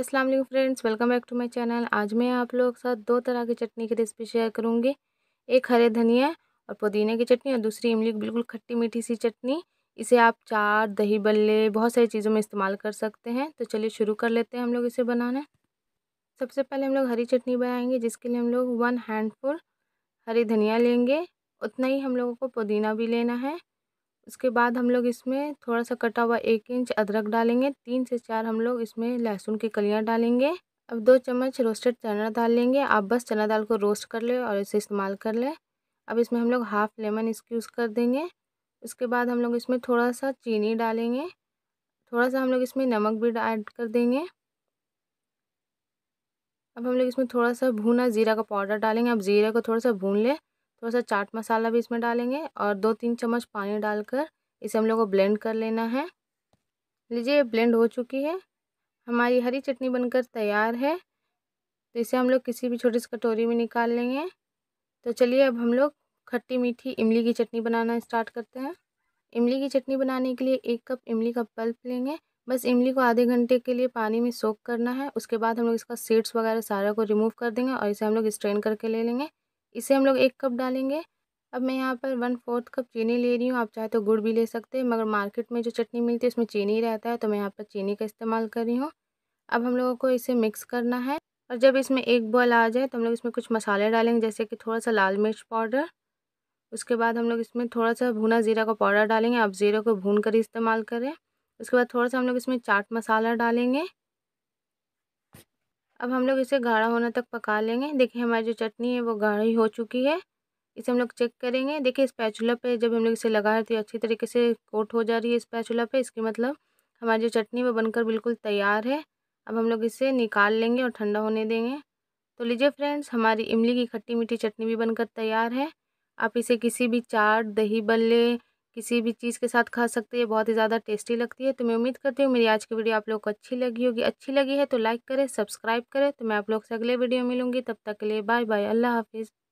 अस्सलाम वालेकुम friends welcome back to my channel आज मैं आप लोगों के साथ दो तरह की चटनी की रेसिपी शेयर करूँगी एक हरे धनिया और पुदीने की चटनी और दूसरी इमली की बिल्कुल खट्टी मीठी सी चटनी इसे आप चाट दही बल्ले बहुत सारी चीज़ों में इस्तेमाल कर सकते हैं तो चलिए शुरू कर लेते हैं हम लोग इसे बनाना सबसे पहले हम लोग हरी चटनी बनाएंगे जिसके लिए हम लोग वन हैंडफुल हरी धनिया लेंगे उतना ही हम लोगों को पुदीना भी लेना है उसके बाद हम लोग इसमें थोड़ा सा कटा हुआ एक इंच अदरक डालेंगे तीन से चार हम लोग इसमें लहसुन की कलियाँ डालेंगे अब दो चम्मच रोस्टेड चना दाल लेंगे आप बस चना दाल को रोस्ट कर ले और इसे इस्तेमाल कर ले अब इसमें हम लोग हाफ़ लेमन इसकी यूज़ कर देंगे उसके बाद हम लोग इसमें थोड़ा सा चीनी डालेंगे थोड़ा सा हम लोग इसमें नमक भी ऐड कर देंगे अब हम लोग इसमें थोड़ा सा भुना ज़ीरा का पाउडर डालेंगे अब ज़ीरा को थोड़ा सा भून लें थोड़ा सा चाट मसाला भी इसमें डालेंगे और दो तीन चम्मच पानी डालकर इसे हम लोग को ब्लेंड कर लेना है लीजिए ब्लेंड हो चुकी है हमारी हरी चटनी बनकर तैयार है तो इसे हम लोग किसी भी छोटी सी कटोरी में निकाल लेंगे तो चलिए अब हम लोग खट्टी मीठी इमली की चटनी बनाना स्टार्ट करते हैं इमली की चटनी बनाने के लिए एक कप इमली का पल्प लेंगे बस इमली को आधे घंटे के लिए पानी में सोख करना है उसके बाद हम लोग इसका सीड्स वगैरह सारा को रिमूव कर देंगे और इसे हम लोग स्ट्रेन करके ले लेंगे इसे हम लोग एक कप डालेंगे अब मैं यहाँ पर वन फोर्थ कप चीनी ले रही हूँ आप चाहे तो गुड़ भी ले सकते हैं मगर मार्केट में जो चटनी मिलती है उसमें चीनी रहता है तो मैं यहाँ पर चीनी का इस्तेमाल कर रही हूँ अब हम लोगों को इसे मिक्स करना है और जब इसमें एक बॉल आ जाए तो हम लोग इसमें कुछ मसाले डालेंगे जैसे कि थोड़ा सा लाल मिर्च पाउडर उसके बाद हम लोग इसमें थोड़ा सा भुना ज़ीरा का पाउडर डालेंगे आप ज़ीरा को भून कर इस्तेमाल करें उसके बाद थोड़ा सा हम लोग इसमें चाट मसाला डालेंगे अब हम लोग इसे गाढ़ा होने तक पका लेंगे देखिए हमारी जो चटनी है वो गाढ़ी हो चुकी है इसे हम लोग चेक करेंगे देखिए इस पैचूला पे जब हम लोग इसे लगा रहे थे अच्छी तरीके से कोट हो जा रही है इस पैचूला पे इसके मतलब हमारी जो चटनी वो बनकर बिल्कुल तैयार है अब हम लोग इसे निकाल लेंगे और ठंडा होने देंगे तो लीजिए फ्रेंड्स हमारी इमली की खट्टी मीठी चटनी भी बनकर तैयार है आप इसे किसी भी चाट दही बल्ले किसी भी चीज़ के साथ खा सकते हैं बहुत ही ज़्यादा टेस्टी लगती है तो मैं उम्मीद करती हूँ मेरी आज की वीडियो आप लोग को अच्छी लगी होगी अच्छी लगी है तो लाइक करें सब्सक्राइब करें तो मैं आप लोग से अगले वीडियो मिलूँगी तब तक के लिए बाय बाय अल्लाह हाफिज़